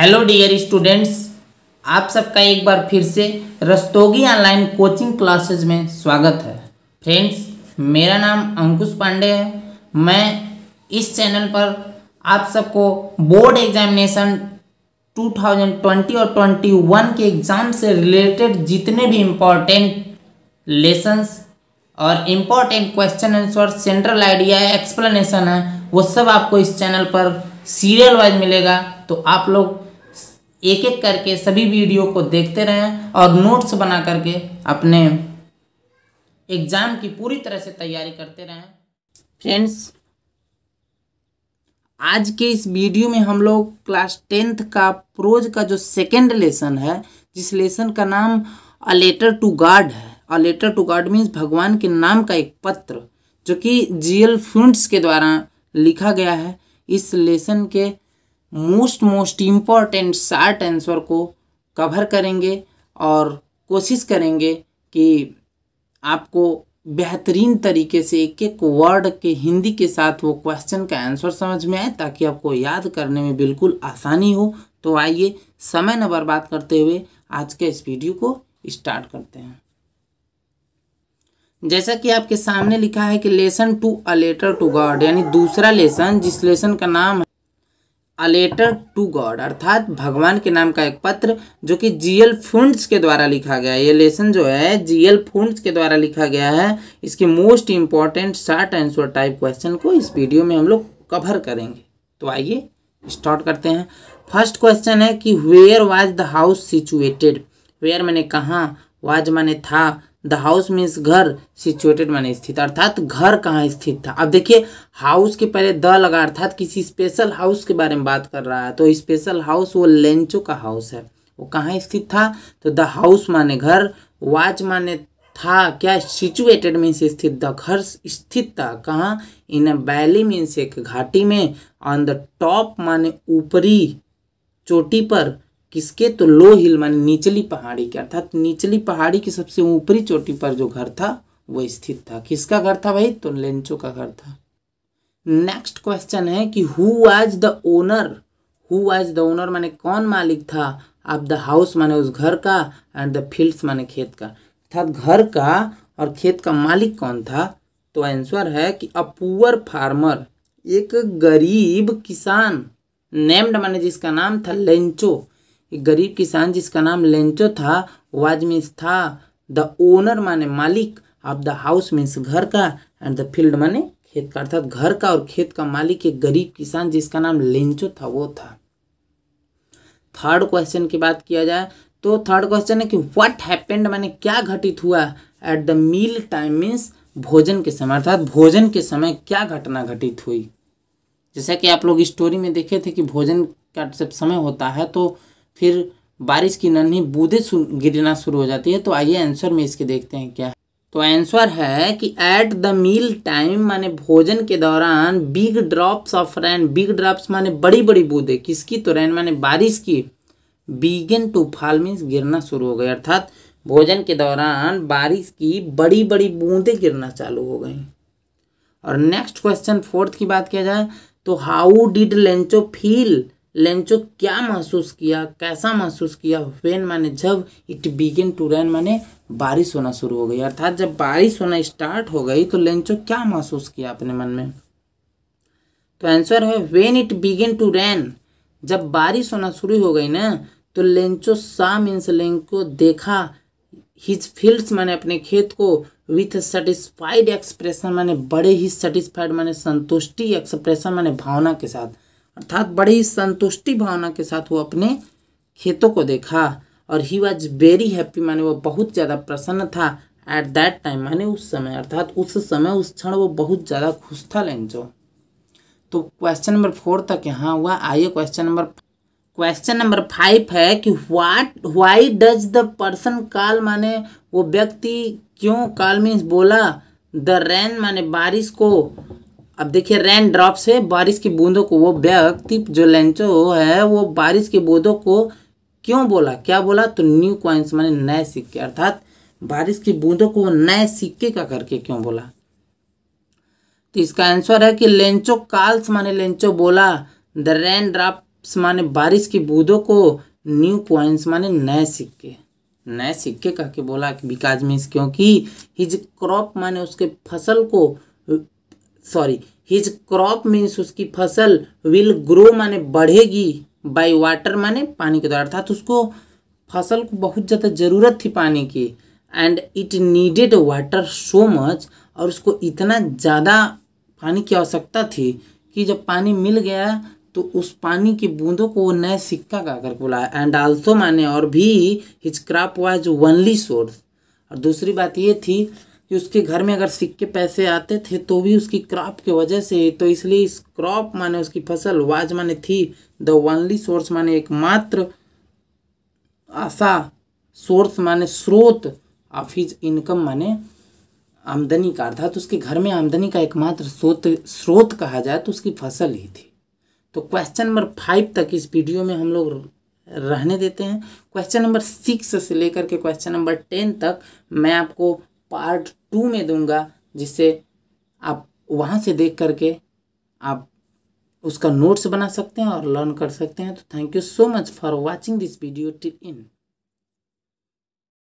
hello dear students आप सबका एक बार फिर से रस्तोगी ऑनलाइन कोचिंग क्लासेस में स्वागत है फ्रेंड्स मेरा नाम अंकुश पांडे है मैं इस चैनल पर आप सबको बोर्ड एग्जामिनेशन 2020 और 21 के एग्ज़ाम से रिलेटेड जितने भी इम्पॉर्टेंट लेसन्स और important question answer central idea explanation है वो सब आपको इस चैनल पर सीरियल वाइज मिलेगा तो आप लोग एक एक करके सभी वीडियो को देखते रहें और नोट्स बना करके अपने एग्ज़ाम की पूरी तरह से तैयारी करते रहें फ्रेंड्स आज के इस वीडियो में हम लोग क्लास टेंथ का प्रोज का जो सेकेंड लेसन है जिस लेसन का नाम अ लेटर टू गॉड है a letter to God means भगवान के नाम का एक पत्र जो कि जीएल एल के द्वारा लिखा गया है इस लेसन के most most important short answer को कवर करेंगे और कोशिश करेंगे कि आपको बेहतरीन तरीके से एक एक वर्ड के हिंदी के साथ वो क्वेश्चन का आंसर समझ में आए ताकि आपको याद करने में बिल्कुल आसानी हो तो आइए समय न बर्बाद करते हुए आज के इस वीडियो को स्टार्ट करते हैं जैसा कि आपके सामने लिखा है कि lesson two a letter to God यानी दूसरा लेसन जिस लेसन का नाम अ लेटर टू गॉड अर्थात भगवान के नाम का एक पत्र जो कि जीएल फुंड्स के द्वारा लिखा गया है ये लेसन जो है जीएल फुंड्स के द्वारा लिखा गया है इसके most important short answer type question को इस वीडियो में हम लोग कवर करेंगे तो आइए स्टार्ट करते हैं फर्स्ट क्वेश्चन है कि where was the house situated where मैंने कहाँ वाज मैंने था द हाउस मीन्स घर सिचुएटेड मैंने स्थित अर्थात घर कहाँ स्थित था अब देखिए हाउस के पहले द लगा अर्थात किसी स्पेशल हाउस के बारे में बात कर रहा है तो स्पेशल हाउस वो लेंचो का हाउस है वो कहाँ स्थित था तो द हाउस माने घर वाच माने था क्या सिचुएटेड मीन्स स्थित द घर स्थित था कहाँ इन अ वैली मीन्स एक घाटी में ऑन द टॉप माने ऊपरी चोटी पर किसके तो लो हिल माने निचली पहाड़ी के अर्थात निचली पहाड़ी की सबसे ऊपरी चोटी पर जो घर था वो स्थित था किसका घर था भाई तो लेंचो का घर था नेक्स्ट क्वेश्चन है कि who was the owner who was the owner माने कौन मालिक था आप द हाउस माने उस घर का एंड द फील्ड्स माने खेत का अर्थात घर का और खेत का मालिक कौन था तो आंसर है कि अ पुअर फार्मर एक गरीब किसान नेम्ड माने जिसका नाम था लेंचो एक गरीब किसान जिसका नाम लेंचो था वाज मीन्स था द ओनर माने मालिक ऑफ द हाउस मीन्स घर का एंड द फील्ड माने खेत का अर्थात घर का और खेत का मालिक एक गरीब किसान जिसका नाम लेंचो था वो था थर्ड क्वेश्चन की बात किया जाए तो थर्ड क्वेश्चन है कि व्हाट हैपेंड माने क्या घटित हुआ at the meal time means भोजन के समय अर्थात भोजन के समय क्या घटना घटित हुई जैसा कि आप लोग स्टोरी में देखे थे कि भोजन का जब समय होता है तो फिर बारिश की नन्ही बूंदे गिरना शुरू हो जाती है तो आइए आंसर में इसके देखते हैं क्या तो आंसर है कि एट द मील टाइम माने भोजन के दौरान big drops of rain big drops माने बड़ी बड़ी बूंदे किसकी तो रेन माने बारिश की बीगन टू फॉल मीन्स गिरना शुरू हो गई अर्थात भोजन के दौरान बारिश की बड़ी बड़ी बूंदें गिरना चालू हो गई और नेक्स्ट क्वेश्चन फोर्थ की बात किया जाए तो how did Lencho feel Lencho क्या महसूस किया कैसा महसूस किया वेन माने जब इट बिगिन टू रेन माने बारिश होना शुरू हो गई अर्थात जब बारिश होना स्टार्ट हो गई तो लेंचो क्या महसूस किया अपने मन में तो आंसर है when it begin to rain जब बारिश होना शुरू हो गई ना तो लेंचो सा मीन्स लेंको देखा हिज फील्ड्स माने अपने खेत को विथ सेटिस्फाइड एक्सप्रेशन माने बड़े ही सेटिस्फाइड माने संतुष्टि एक्सप्रेशन माने भावना के साथ अर्थात बड़ी संतुष्टि भावना के साथ वो अपने खेतों को देखा और ही वॉज वेरी हैप्पी माने वो बहुत ज़्यादा प्रसन्न था एट दैट टाइम माने उस समय अर्थात उस समय उस क्षण वो बहुत ज़्यादा खुश था लेंजो तो क्वेश्चन नंबर फोर तक यहाँ हुआ आइए question number question number five है कि what why does the person call माने वो व्यक्ति क्यों कॉल मीन्स बोला द रेन माने बारिश को अब देखिए रेन ड्रॉप से बारिश की बूंदों को वो व्यक्ति जो लेंचो है वो बारिश की बूंदों को क्यों बोला क्या बोला तो न्यू क्वाइंस माने नए सिक्के अर्थात बारिश की बूंदों को नए सिक्के का करके क्यों बोला तो इसका आंसर है कि लेंचो काल्स माने लेंचो बोला द रेन ड्रॉप्स माने बारिश की बूंदों को न्यू क्वाइंस माने नए सिक्के नए सिक्के कह के बोला बिकाज मीन्स क्योंकि हिज क्रॉप माने उसके फसल को सॉरी हिज क्रॉप मीन्स उसकी फसल विल ग्रो माने बढ़ेगी बाई वाटर माने पानी के द्वारा अर्थात उसको फसल को बहुत ज़्यादा ज़रूरत थी पानी की and it needed water so much और उसको इतना ज़्यादा पानी की आवश्यकता थी कि जब पानी मिल गया तो उस पानी की बूंदों को वो नए सिक्का का कर बुलाया एंड आल्सो माने और भी his crop was only source और दूसरी बात ये थी कि उसके घर में अगर सिक्के पैसे आते थे तो भी उसकी क्रॉप के वजह से तो इसलिए इस क्रॉप माने उसकी फसल वाज माने थी द वनली सोर्स माने एकमात्र आशा सोर्स माने स्रोत ऑफ हिज इनकम माने आमदनी का अर्थात तो उसके घर में आमदनी का एकमात्र स्रोत स्रोत कहा जाए तो उसकी फसल ही थी तो क्वेश्चन नंबर फाइव तक इस वीडियो में हम लोग रहने देते हैं क्वेश्चन नंबर सिक्स से लेकर के क्वेश्चन नंबर टेन तक मैं आपको पार्ट टू में दूंगा जिससे आप वहाँ से देख करके आप उसका नोट्स बना सकते हैं और लर्न कर सकते हैं तो thank you so much for watching this video till in